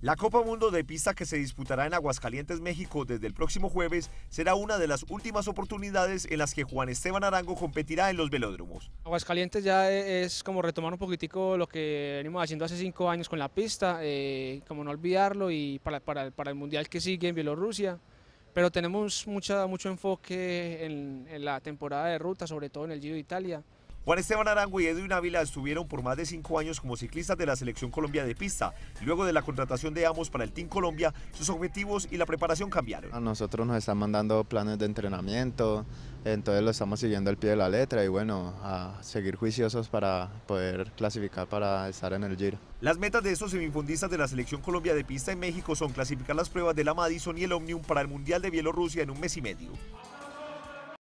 La Copa Mundo de Pista que se disputará en Aguascalientes, México desde el próximo jueves será una de las últimas oportunidades en las que Juan Esteban Arango competirá en los velódromos. Aguascalientes ya e-, es como retomar un poquitico lo que venimos haciendo hace cinco años con la pista, eh, como no olvidarlo y para, el Mundial que sigue en Bielorrusia, pero tenemos mucha, mucho enfoque en, en la temporada de ruta, sobre todo en el Giro de Italia. Juan Esteban Arango y Edwin Ávila estuvieron por más de cinco años como ciclistas de la Selección Colombia de pista. Luego de la contratación de ambos para el Team Colombia, sus objetivos y la preparación cambiaron. A nosotros nos están mandando planes de entrenamiento, entonces lo estamos siguiendo al pie de la letra y bueno, a seguir juiciosos para poder clasificar para estar en el Giro. Las metas de estos semifundistas de la Selección Colombia de Pista en México son clasificar las pruebas de la Madison y el Omnium para el Mundial de Bielorrusia en un mes y medio.